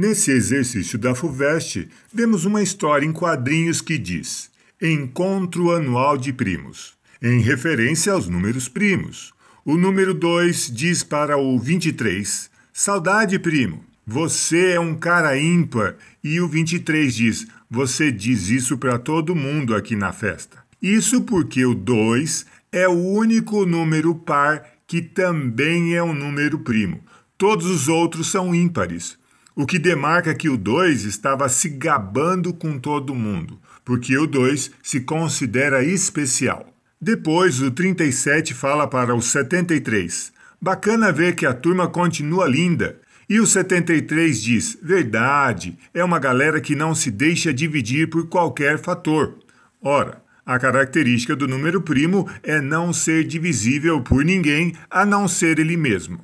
Nesse exercício da FUVEST, vemos uma história em quadrinhos que diz Encontro Anual de Primos, em referência aos números primos. O número 2 diz para o 23, Saudade, primo, você é um cara ímpar. E o 23 diz, você diz isso para todo mundo aqui na festa. Isso porque o 2 é o único número par que também é um número primo. Todos os outros são ímpares. O que demarca que o 2 estava se gabando com todo mundo, porque o 2 se considera especial. Depois, o 37 fala para o 73. Bacana ver que a turma continua linda. E o 73 diz: verdade, é uma galera que não se deixa dividir por qualquer fator. Ora, a característica do número primo é não ser divisível por ninguém a não ser ele mesmo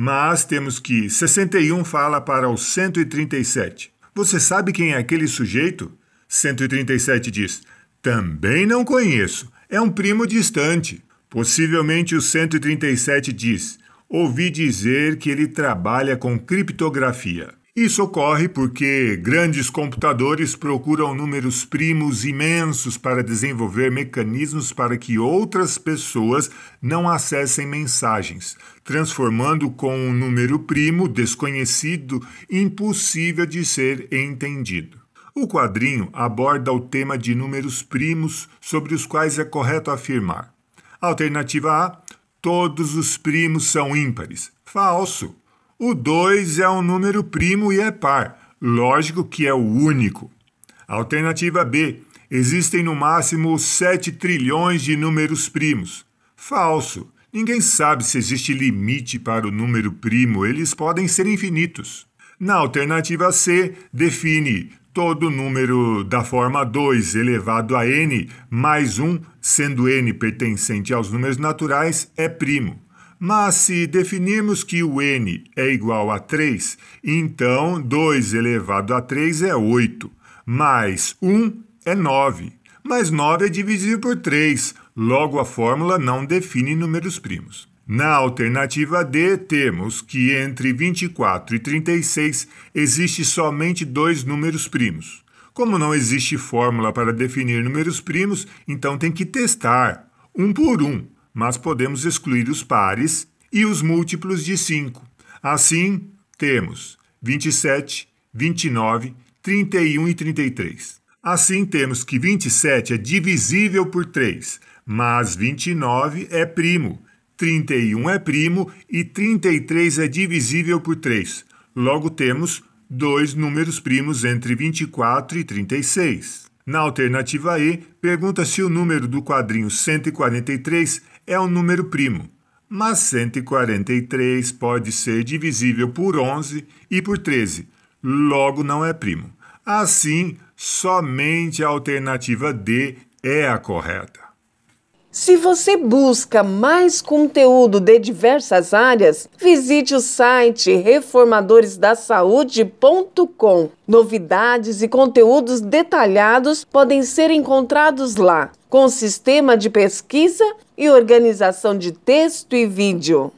mas temos que 61 fala para o 137. Você sabe quem é aquele sujeito? 137 diz: Também não conheço. É um primo distante. Possivelmente o 137 diz: Ouvi dizer que ele trabalha com criptografia. Isso ocorre porque grandes computadores procuram números primos imensos para desenvolver mecanismos para que outras pessoas não acessem mensagens, transformando com um número primo desconhecido impossível de ser entendido. O quadrinho aborda o tema de números primos sobre os quais é correto afirmar. Alternativa A: todos os primos são ímpares. Falso. O 2 é um número primo e é par, lógico que é o único. Alternativa B: existem no máximo 7 trilhões de números primos. Falso. Ninguém sabe se existe limite para o número primo, eles podem ser infinitos. Na alternativa C, define todo número da forma 2 elevado a n mais 1, sendo n pertencente aos números naturais, é primo. Mas se definirmos que o n é igual a 3, então 2 elevado a 3 é 8, mais 1 é 9, mas 9 é dividido por 3, logo a fórmula não define números primos. Na alternativa D, temos que entre 24 e 36 existe somente dois números primos. Como não existe fórmula para definir números primos, então tem que testar, um por um mas podemos excluir os pares e os múltiplos de 5. Assim, temos 27, 29, 31 e 33. Assim, temos que 27 é divisível por 3, mas 29 é primo, 31 é primo e 33 é divisível por 3. Logo, temos dois números primos entre 24 e 36. Na alternativa E, pergunta se o número do quadrinho 143 é um número primo, mas 143 pode ser divisível por 11 e por 13, logo não é primo. Assim, somente a alternativa D é a correta. Se você busca mais conteúdo de diversas áreas, visite o site reformadoresdasaude.com. Novidades e conteúdos detalhados podem ser encontrados lá com sistema de pesquisa e organização de texto e vídeo.